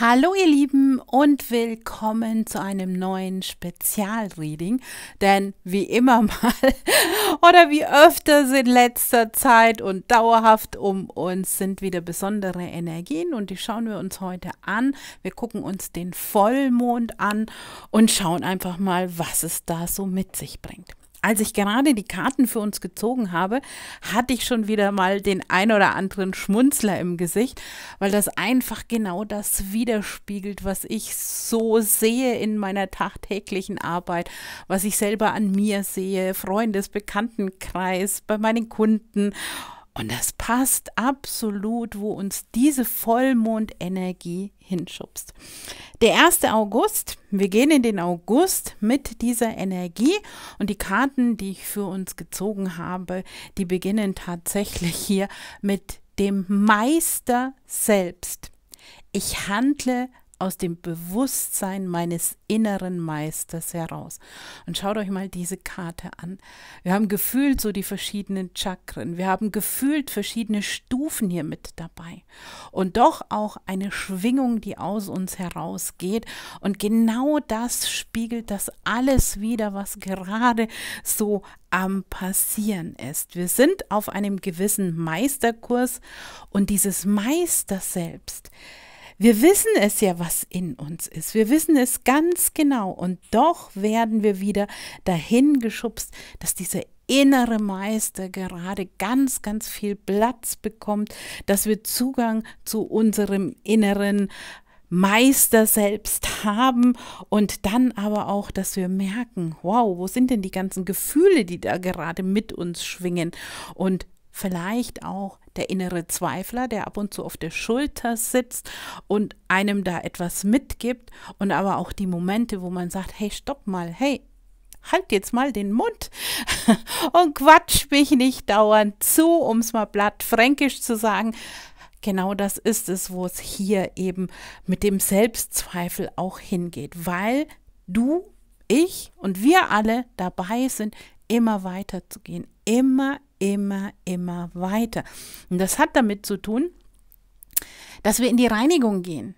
Hallo ihr Lieben und willkommen zu einem neuen Spezialreading. Denn wie immer mal oder wie öfter in letzter Zeit und dauerhaft um uns sind wieder besondere Energien und die schauen wir uns heute an. Wir gucken uns den Vollmond an und schauen einfach mal, was es da so mit sich bringt als ich gerade die Karten für uns gezogen habe, hatte ich schon wieder mal den ein oder anderen Schmunzler im Gesicht, weil das einfach genau das widerspiegelt, was ich so sehe in meiner tagtäglichen Arbeit, was ich selber an mir sehe, Freundes, Bekanntenkreis, bei meinen Kunden und das passt absolut, wo uns diese Vollmondenergie hinschubst. Der 1. August, wir gehen in den August mit dieser Energie und die Karten, die ich für uns gezogen habe, die beginnen tatsächlich hier mit dem Meister selbst. Ich handle aus dem Bewusstsein meines inneren Meisters heraus. Und schaut euch mal diese Karte an. Wir haben gefühlt so die verschiedenen Chakren. Wir haben gefühlt verschiedene Stufen hier mit dabei. Und doch auch eine Schwingung, die aus uns herausgeht. Und genau das spiegelt das alles wieder, was gerade so am Passieren ist. Wir sind auf einem gewissen Meisterkurs und dieses Meister selbst, wir wissen es ja, was in uns ist. Wir wissen es ganz genau. Und doch werden wir wieder dahin geschubst, dass dieser innere Meister gerade ganz, ganz viel Platz bekommt, dass wir Zugang zu unserem inneren Meister selbst haben und dann aber auch, dass wir merken, wow, wo sind denn die ganzen Gefühle, die da gerade mit uns schwingen und vielleicht auch der innere Zweifler, der ab und zu auf der Schulter sitzt und einem da etwas mitgibt und aber auch die Momente, wo man sagt, hey, stopp mal, hey, halt jetzt mal den Mund und quatsch mich nicht dauernd zu, um es mal blattfränkisch zu sagen. Genau das ist es, wo es hier eben mit dem Selbstzweifel auch hingeht, weil du, ich und wir alle dabei sind, immer weiter zu gehen, immer, immer, immer weiter. Und das hat damit zu tun, dass wir in die Reinigung gehen.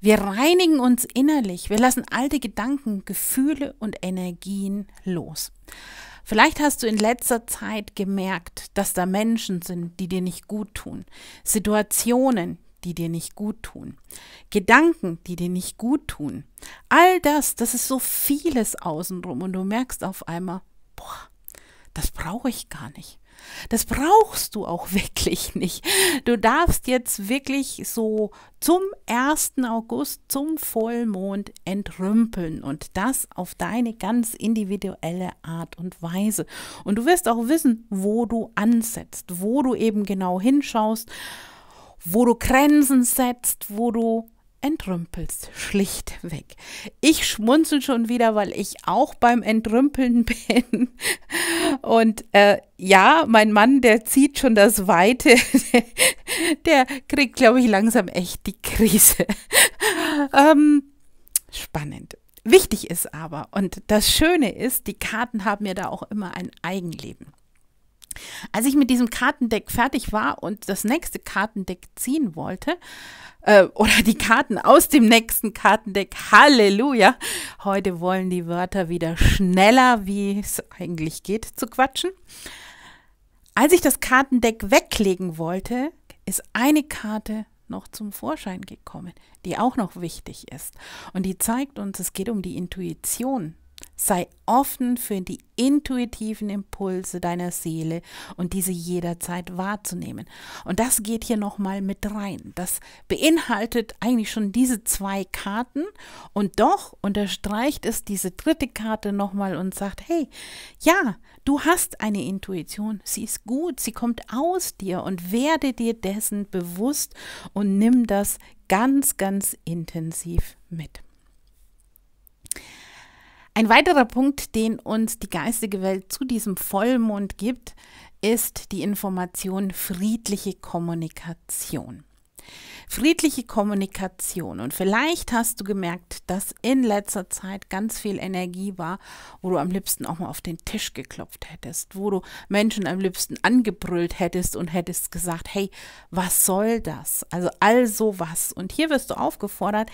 Wir reinigen uns innerlich. Wir lassen alte Gedanken, Gefühle und Energien los. Vielleicht hast du in letzter Zeit gemerkt, dass da Menschen sind, die dir nicht gut tun, Situationen, die dir nicht gut tun, Gedanken, die dir nicht gut tun. All das, das ist so vieles außenrum und du merkst auf einmal, boah, das brauche ich gar nicht. Das brauchst du auch wirklich nicht. Du darfst jetzt wirklich so zum 1. August, zum Vollmond entrümpeln und das auf deine ganz individuelle Art und Weise. Und du wirst auch wissen, wo du ansetzt, wo du eben genau hinschaust, wo du Grenzen setzt, wo du entrümpelst, schlichtweg. Ich schmunzel schon wieder, weil ich auch beim Entrümpeln bin. Und äh, ja, mein Mann, der zieht schon das Weite, der kriegt, glaube ich, langsam echt die Krise. Ähm, spannend. Wichtig ist aber, und das Schöne ist, die Karten haben ja da auch immer ein Eigenleben. Als ich mit diesem Kartendeck fertig war und das nächste Kartendeck ziehen wollte, äh, oder die Karten aus dem nächsten Kartendeck, Halleluja, heute wollen die Wörter wieder schneller, wie es eigentlich geht, zu quatschen. Als ich das Kartendeck weglegen wollte, ist eine Karte noch zum Vorschein gekommen, die auch noch wichtig ist. Und die zeigt uns, es geht um die Intuition. Sei offen für die intuitiven Impulse deiner Seele und diese jederzeit wahrzunehmen. Und das geht hier nochmal mit rein. Das beinhaltet eigentlich schon diese zwei Karten und doch unterstreicht es diese dritte Karte nochmal und sagt, hey, ja, du hast eine Intuition, sie ist gut, sie kommt aus dir und werde dir dessen bewusst und nimm das ganz, ganz intensiv mit. Ein weiterer Punkt, den uns die geistige Welt zu diesem Vollmond gibt, ist die Information friedliche Kommunikation. Friedliche Kommunikation. Und vielleicht hast du gemerkt, dass in letzter Zeit ganz viel Energie war, wo du am liebsten auch mal auf den Tisch geklopft hättest, wo du Menschen am liebsten angebrüllt hättest und hättest gesagt, hey, was soll das? Also all sowas. Und hier wirst du aufgefordert,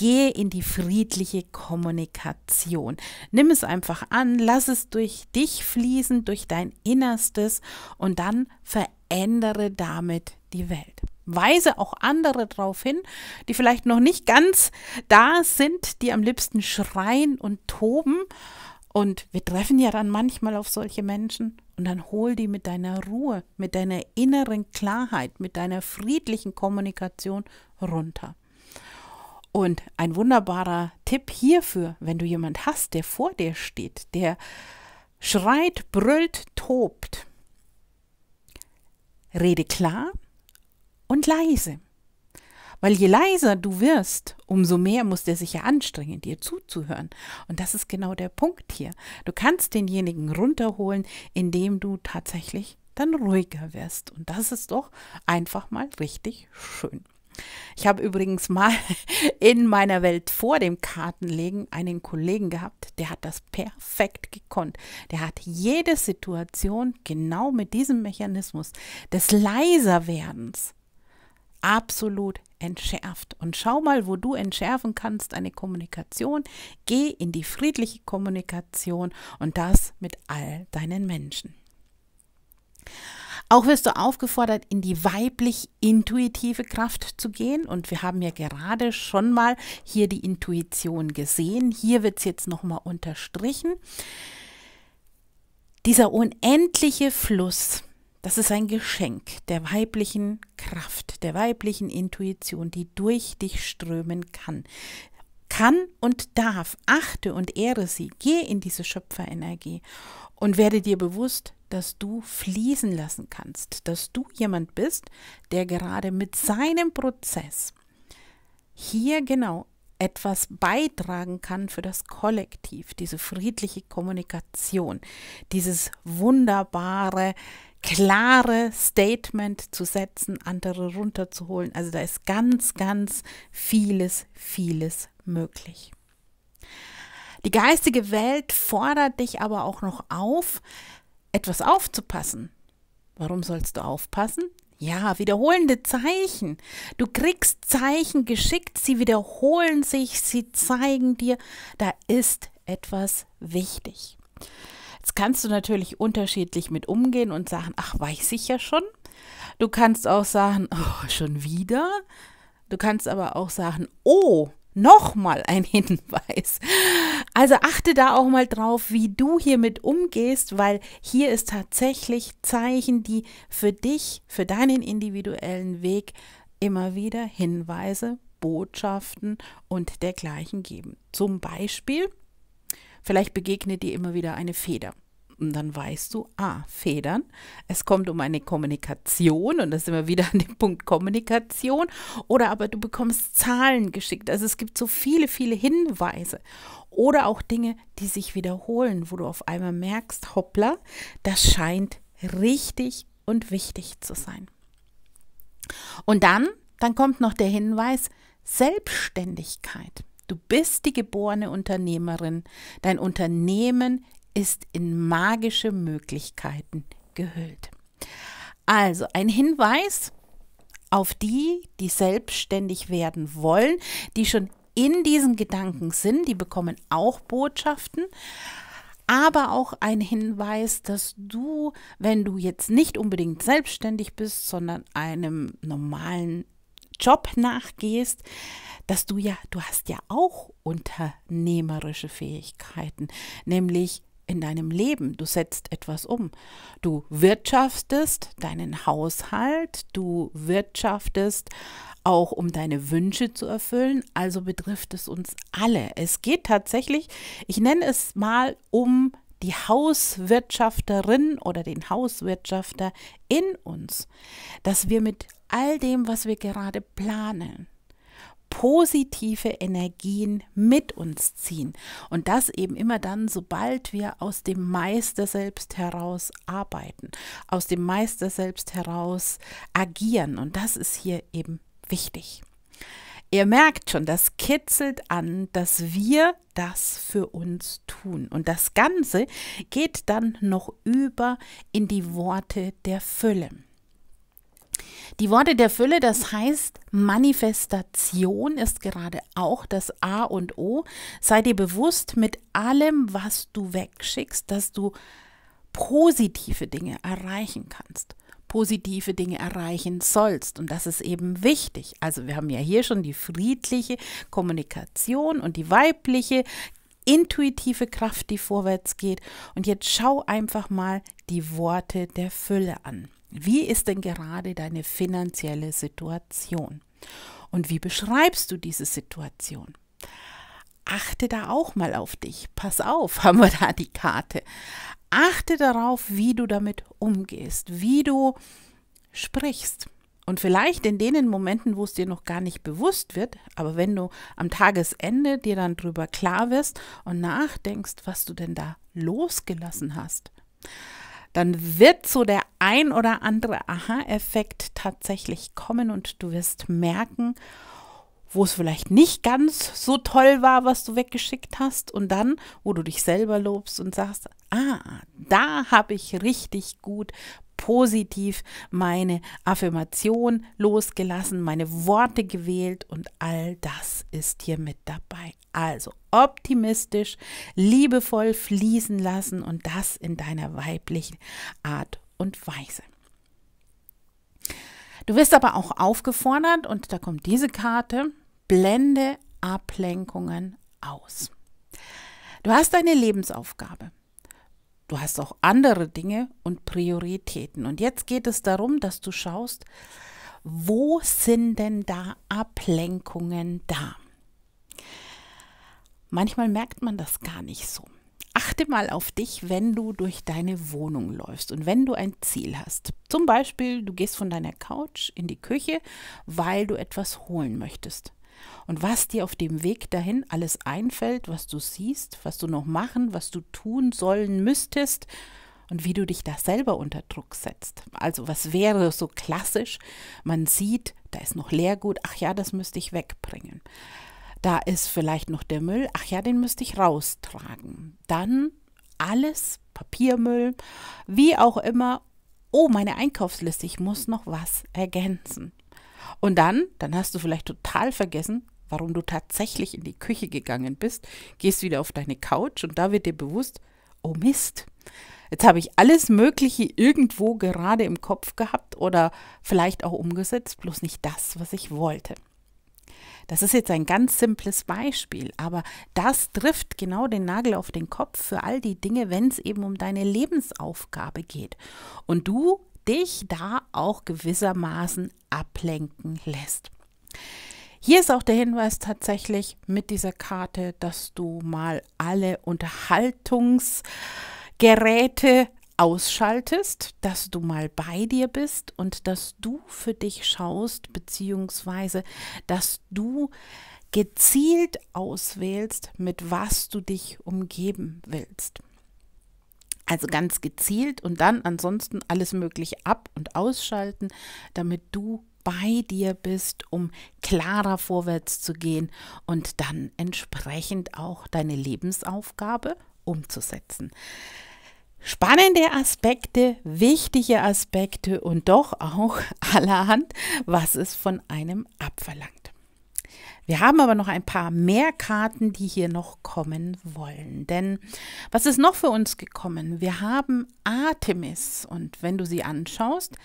Gehe in die friedliche Kommunikation. Nimm es einfach an, lass es durch dich fließen, durch dein Innerstes und dann verändere damit die Welt. Weise auch andere darauf hin, die vielleicht noch nicht ganz da sind, die am liebsten schreien und toben. Und wir treffen ja dann manchmal auf solche Menschen und dann hol die mit deiner Ruhe, mit deiner inneren Klarheit, mit deiner friedlichen Kommunikation runter. Und ein wunderbarer Tipp hierfür, wenn du jemand hast, der vor dir steht, der schreit, brüllt, tobt, rede klar, und leise. Weil je leiser du wirst, umso mehr muss der sich ja anstrengen, dir zuzuhören. Und das ist genau der Punkt hier. Du kannst denjenigen runterholen, indem du tatsächlich dann ruhiger wirst. Und das ist doch einfach mal richtig schön. Ich habe übrigens mal in meiner Welt vor dem Kartenlegen einen Kollegen gehabt, der hat das perfekt gekonnt. Der hat jede Situation genau mit diesem Mechanismus des Leiserwerdens absolut entschärft. Und schau mal, wo du entschärfen kannst eine Kommunikation. Geh in die friedliche Kommunikation und das mit all deinen Menschen. Auch wirst du aufgefordert, in die weiblich intuitive Kraft zu gehen. Und wir haben ja gerade schon mal hier die Intuition gesehen. Hier wird es jetzt nochmal unterstrichen. Dieser unendliche Fluss, das ist ein Geschenk der weiblichen Kraft, der weiblichen Intuition, die durch dich strömen kann. Kann und darf, achte und ehre sie, geh in diese Schöpferenergie und werde dir bewusst, dass du fließen lassen kannst, dass du jemand bist, der gerade mit seinem Prozess hier genau etwas beitragen kann für das Kollektiv, diese friedliche Kommunikation, dieses wunderbare klare Statement zu setzen, andere runterzuholen. Also da ist ganz, ganz vieles, vieles möglich. Die geistige Welt fordert dich aber auch noch auf, etwas aufzupassen. Warum sollst du aufpassen? Ja, wiederholende Zeichen. Du kriegst Zeichen geschickt, sie wiederholen sich, sie zeigen dir, da ist etwas wichtig. Jetzt kannst du natürlich unterschiedlich mit umgehen und sagen, ach, weiß ich ja schon. Du kannst auch sagen, oh, schon wieder. Du kannst aber auch sagen, oh, nochmal ein Hinweis. Also achte da auch mal drauf, wie du hiermit umgehst, weil hier ist tatsächlich Zeichen, die für dich, für deinen individuellen Weg immer wieder Hinweise, Botschaften und dergleichen geben. Zum Beispiel Vielleicht begegnet dir immer wieder eine Feder. Und dann weißt du, ah, Federn. Es kommt um eine Kommunikation und das sind wir wieder an dem Punkt Kommunikation. Oder aber du bekommst Zahlen geschickt. Also es gibt so viele, viele Hinweise. Oder auch Dinge, die sich wiederholen, wo du auf einmal merkst, hoppla, das scheint richtig und wichtig zu sein. Und dann, dann kommt noch der Hinweis Selbstständigkeit. Du bist die geborene Unternehmerin. Dein Unternehmen ist in magische Möglichkeiten gehüllt. Also ein Hinweis auf die, die selbstständig werden wollen, die schon in diesen Gedanken sind, die bekommen auch Botschaften aber auch ein Hinweis, dass du, wenn du jetzt nicht unbedingt selbstständig bist, sondern einem normalen Job nachgehst, dass du ja, du hast ja auch unternehmerische Fähigkeiten, nämlich in deinem Leben. Du setzt etwas um. Du wirtschaftest deinen Haushalt, du wirtschaftest auch um deine Wünsche zu erfüllen. Also betrifft es uns alle. Es geht tatsächlich, ich nenne es mal, um die Hauswirtschafterin oder den Hauswirtschafter in uns, dass wir mit all dem, was wir gerade planen, positive Energien mit uns ziehen. Und das eben immer dann, sobald wir aus dem Meister selbst heraus arbeiten, aus dem Meister selbst heraus agieren. Und das ist hier eben wichtig. Ihr merkt schon, das kitzelt an, dass wir das für uns tun. Und das Ganze geht dann noch über in die Worte der Fülle. Die Worte der Fülle, das heißt, Manifestation ist gerade auch das A und O. Sei dir bewusst mit allem, was du wegschickst, dass du positive Dinge erreichen kannst, positive Dinge erreichen sollst. Und das ist eben wichtig. Also wir haben ja hier schon die friedliche Kommunikation und die weibliche intuitive Kraft, die vorwärts geht. Und jetzt schau einfach mal die Worte der Fülle an. Wie ist denn gerade deine finanzielle Situation? Und wie beschreibst du diese Situation? Achte da auch mal auf dich. Pass auf, haben wir da die Karte. Achte darauf, wie du damit umgehst, wie du sprichst. Und vielleicht in den Momenten, wo es dir noch gar nicht bewusst wird, aber wenn du am Tagesende dir dann drüber klar wirst und nachdenkst, was du denn da losgelassen hast dann wird so der ein oder andere Aha-Effekt tatsächlich kommen und du wirst merken, wo es vielleicht nicht ganz so toll war, was du weggeschickt hast und dann, wo du dich selber lobst und sagst, ah, da habe ich richtig gut positiv meine Affirmation losgelassen, meine Worte gewählt und all das ist hier mit dabei. Also optimistisch, liebevoll fließen lassen und das in deiner weiblichen Art und Weise. Du wirst aber auch aufgefordert, und da kommt diese Karte, blende Ablenkungen aus. Du hast eine Lebensaufgabe. Du hast auch andere Dinge und Prioritäten. Und jetzt geht es darum, dass du schaust, wo sind denn da Ablenkungen da? Manchmal merkt man das gar nicht so. Achte mal auf dich, wenn du durch deine Wohnung läufst und wenn du ein Ziel hast. Zum Beispiel, du gehst von deiner Couch in die Küche, weil du etwas holen möchtest. Und was dir auf dem Weg dahin alles einfällt, was du siehst, was du noch machen, was du tun sollen müsstest und wie du dich da selber unter Druck setzt. Also was wäre so klassisch? Man sieht, da ist noch Leergut, ach ja, das müsste ich wegbringen. Da ist vielleicht noch der Müll, ach ja, den müsste ich raustragen. Dann alles, Papiermüll, wie auch immer. Oh, meine Einkaufsliste, ich muss noch was ergänzen. Und dann, dann hast du vielleicht total vergessen, warum du tatsächlich in die Küche gegangen bist, gehst wieder auf deine Couch und da wird dir bewusst, oh Mist, jetzt habe ich alles Mögliche irgendwo gerade im Kopf gehabt oder vielleicht auch umgesetzt, bloß nicht das, was ich wollte. Das ist jetzt ein ganz simples Beispiel, aber das trifft genau den Nagel auf den Kopf für all die Dinge, wenn es eben um deine Lebensaufgabe geht. Und du dich da auch gewissermaßen ablenken lässt. Hier ist auch der Hinweis tatsächlich mit dieser Karte, dass du mal alle Unterhaltungsgeräte ausschaltest, dass du mal bei dir bist und dass du für dich schaust, beziehungsweise dass du gezielt auswählst, mit was du dich umgeben willst. Also ganz gezielt und dann ansonsten alles Mögliche ab und ausschalten, damit du bei dir bist, um klarer vorwärts zu gehen und dann entsprechend auch deine Lebensaufgabe umzusetzen. Spannende Aspekte, wichtige Aspekte und doch auch allerhand, was es von einem abverlangt. Wir haben aber noch ein paar mehr Karten, die hier noch kommen wollen. Denn was ist noch für uns gekommen? Wir haben Artemis und wenn du sie anschaust,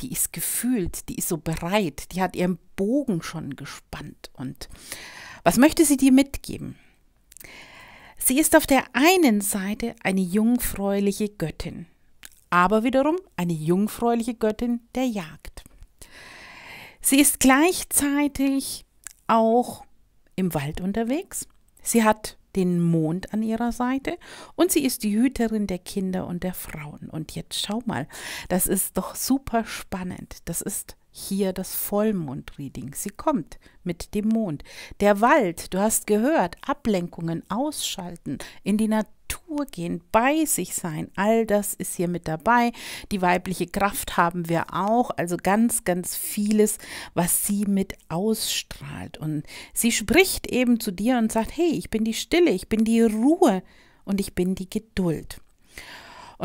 die ist gefühlt, die ist so bereit, die hat ihren Bogen schon gespannt. Und was möchte sie dir mitgeben? Sie ist auf der einen Seite eine jungfräuliche Göttin, aber wiederum eine jungfräuliche Göttin der Jagd. Sie ist gleichzeitig auch im Wald unterwegs. Sie hat den Mond an ihrer Seite und sie ist die Hüterin der Kinder und der Frauen. Und jetzt schau mal, das ist doch super spannend. Das ist hier das Vollmond-Reading. Sie kommt mit dem Mond. Der Wald, du hast gehört, Ablenkungen ausschalten, in die Natur gehen, bei sich sein, all das ist hier mit dabei. Die weibliche Kraft haben wir auch, also ganz, ganz vieles, was sie mit ausstrahlt. Und sie spricht eben zu dir und sagt, hey, ich bin die Stille, ich bin die Ruhe und ich bin die Geduld.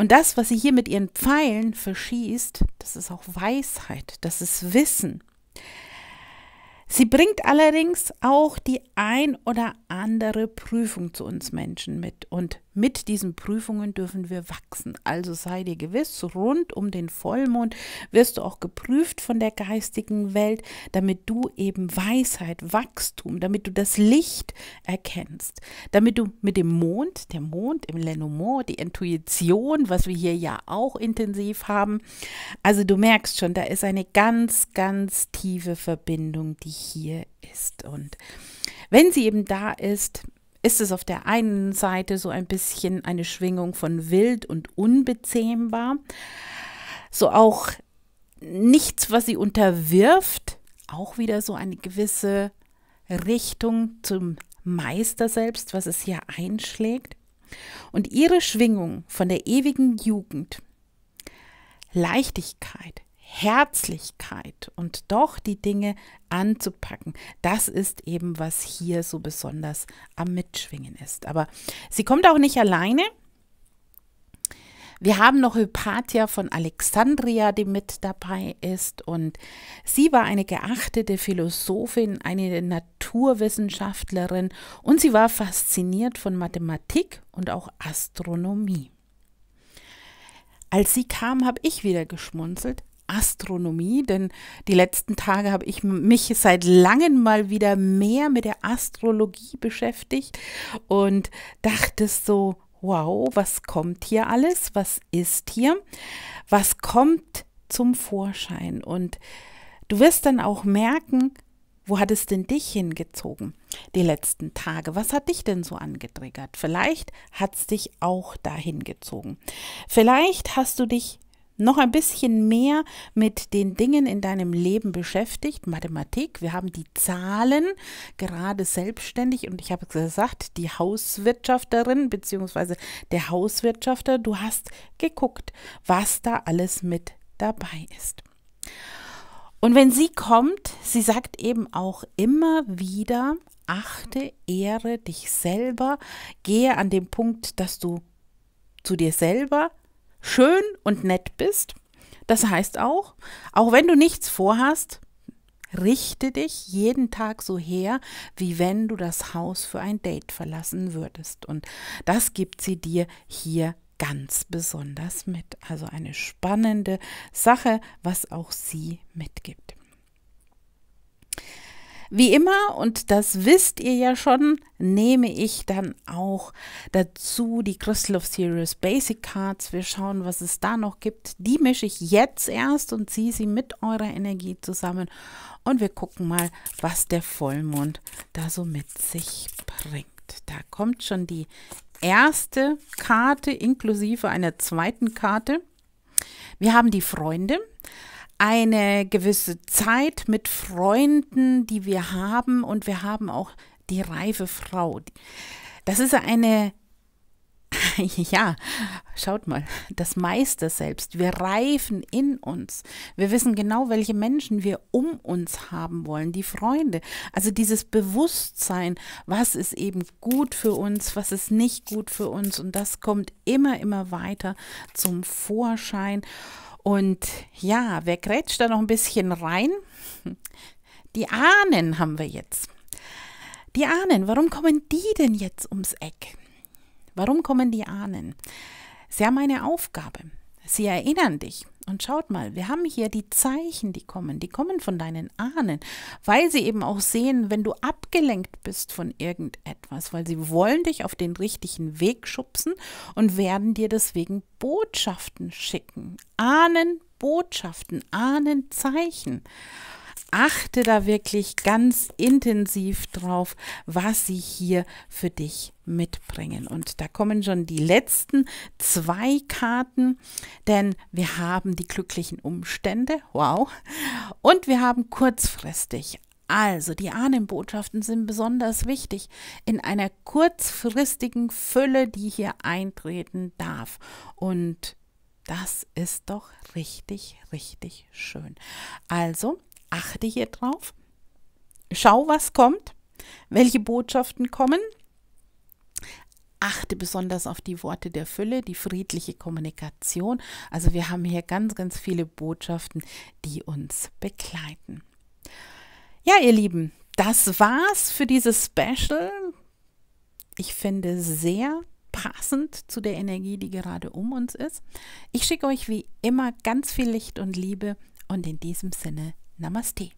Und das, was sie hier mit ihren Pfeilen verschießt, das ist auch Weisheit, das ist Wissen. Sie bringt allerdings auch die ein oder andere Prüfung zu uns Menschen mit. Und mit diesen Prüfungen dürfen wir wachsen. Also sei dir gewiss, rund um den Vollmond wirst du auch geprüft von der geistigen Welt, damit du eben Weisheit, Wachstum, damit du das Licht erkennst, damit du mit dem Mond, der Mond im Lenormand, die Intuition, was wir hier ja auch intensiv haben, also du merkst schon, da ist eine ganz, ganz tiefe Verbindung, die hier ist. Und wenn sie eben da ist, ist es auf der einen Seite so ein bisschen eine Schwingung von wild und unbezähmbar, so auch nichts, was sie unterwirft, auch wieder so eine gewisse Richtung zum Meister selbst, was es hier einschlägt. Und ihre Schwingung von der ewigen Jugend, Leichtigkeit, Herzlichkeit und doch die Dinge anzupacken. Das ist eben, was hier so besonders am Mitschwingen ist. Aber sie kommt auch nicht alleine. Wir haben noch Hypatia von Alexandria, die mit dabei ist. Und sie war eine geachtete Philosophin, eine Naturwissenschaftlerin und sie war fasziniert von Mathematik und auch Astronomie. Als sie kam, habe ich wieder geschmunzelt, Astronomie, denn die letzten Tage habe ich mich seit langem mal wieder mehr mit der Astrologie beschäftigt und dachte so, wow, was kommt hier alles? Was ist hier? Was kommt zum Vorschein? Und du wirst dann auch merken, wo hat es denn dich hingezogen die letzten Tage? Was hat dich denn so angetriggert? Vielleicht hat es dich auch dahin gezogen. Vielleicht hast du dich noch ein bisschen mehr mit den Dingen in deinem Leben beschäftigt. Mathematik, wir haben die Zahlen gerade selbstständig und ich habe gesagt, die Hauswirtschafterin bzw. der Hauswirtschafter, du hast geguckt, was da alles mit dabei ist. Und wenn sie kommt, sie sagt eben auch immer wieder, achte, ehre dich selber, gehe an den Punkt, dass du zu dir selber schön und nett bist. Das heißt auch, auch wenn du nichts vorhast, richte dich jeden Tag so her, wie wenn du das Haus für ein Date verlassen würdest. Und das gibt sie dir hier ganz besonders mit. Also eine spannende Sache, was auch sie mitgibt. Wie immer, und das wisst ihr ja schon, nehme ich dann auch dazu die Crystal of Series Basic Cards. Wir schauen, was es da noch gibt. Die mische ich jetzt erst und ziehe sie mit eurer Energie zusammen. Und wir gucken mal, was der Vollmond da so mit sich bringt. Da kommt schon die erste Karte inklusive einer zweiten Karte. Wir haben die Freunde eine gewisse Zeit mit Freunden, die wir haben und wir haben auch die reife Frau. Das ist eine, ja, schaut mal, das Meister selbst. Wir reifen in uns. Wir wissen genau, welche Menschen wir um uns haben wollen, die Freunde. Also dieses Bewusstsein, was ist eben gut für uns, was ist nicht gut für uns und das kommt immer, immer weiter zum Vorschein. Und ja, wer grätscht da noch ein bisschen rein? Die Ahnen haben wir jetzt. Die Ahnen, warum kommen die denn jetzt ums Eck? Warum kommen die Ahnen? Sie haben eine Aufgabe. Sie erinnern dich. Und schaut mal, wir haben hier die Zeichen, die kommen, die kommen von deinen Ahnen, weil sie eben auch sehen, wenn du abgelenkt bist von irgendetwas, weil sie wollen dich auf den richtigen Weg schubsen und werden dir deswegen Botschaften schicken. Ahnen, Botschaften, Ahnen, Zeichen achte da wirklich ganz intensiv drauf, was sie hier für dich mitbringen. Und da kommen schon die letzten zwei Karten, denn wir haben die glücklichen Umstände, wow, und wir haben kurzfristig. Also, die Ahnenbotschaften sind besonders wichtig in einer kurzfristigen Fülle, die hier eintreten darf. Und das ist doch richtig, richtig schön. Also, achte hier drauf. Schau, was kommt, welche Botschaften kommen. Achte besonders auf die Worte der Fülle, die friedliche Kommunikation. Also wir haben hier ganz, ganz viele Botschaften, die uns begleiten. Ja, ihr Lieben, das war's für dieses Special. Ich finde sehr passend zu der Energie, die gerade um uns ist. Ich schicke euch wie immer ganz viel Licht und Liebe und in diesem Sinne Namaste.